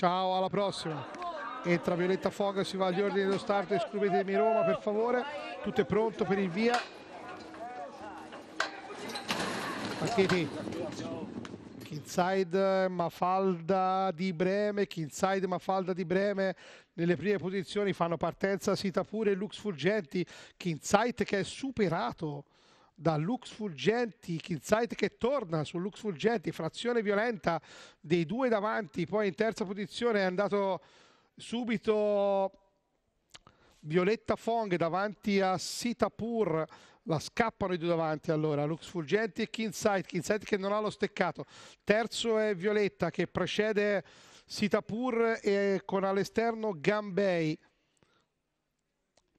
Ciao, alla prossima. Entra Violetta Foga, si va agli ordini dello start, escludetemi Roma per favore. Tutto è pronto per il via. Marchetti. Kinside Mafalda di Breme, Kinside Mafalda di Breme nelle prime posizioni fanno partenza Sita pure Lux Fulgenti, Kinside che è superato da Lux Fulgenti, Kinzite che torna su Lux Fulgenti, frazione violenta dei due davanti, poi in terza posizione è andato subito Violetta Fong davanti a Sitapur, la scappano i due davanti allora, Lux Fulgenti e Kinsight, Kinsight che non ha lo steccato, terzo è Violetta che precede Sitapur e con all'esterno Gambei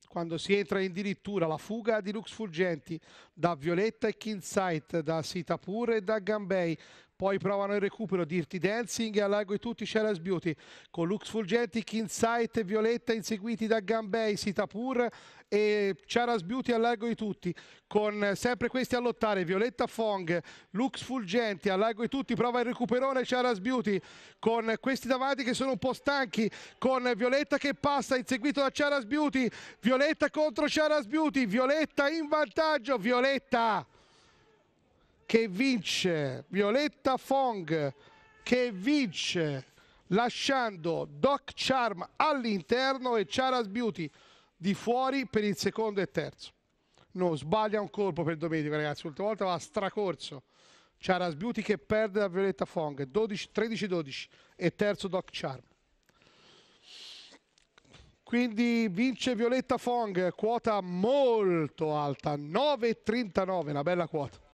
quando si entra in dirittura la fuga di Lux Fulgenti da Violetta e Kinsight, da Sitapur e da Gambei, poi provano il recupero Dirty Dancing, e Allago e tutti Ceras Beauty con Lux Fulgenti, Kinsight e Violetta inseguiti da Gambei, Sitapur e Charas Beauty Allago e tutti con sempre questi a lottare Violetta Fong, Lux Fulgenti Allago e tutti, prova il recuperone Charas Beauty con questi davanti che sono un po' stanchi con Violetta che passa inseguito da Charas Beauty Violetta contro Charas Beauty Violetta in vantaggio, Violetta che vince Violetta Fong che vince lasciando Doc Charm all'interno e Charas Beauty di fuori per il secondo e terzo. non sbaglia un colpo per domenica ragazzi, l'ultima volta va a stracorso. Charas Beauty che perde da Violetta Fong, 13-12 e terzo Doc Charm. Quindi vince Violetta Fong, quota molto alta, 9,39, una bella quota.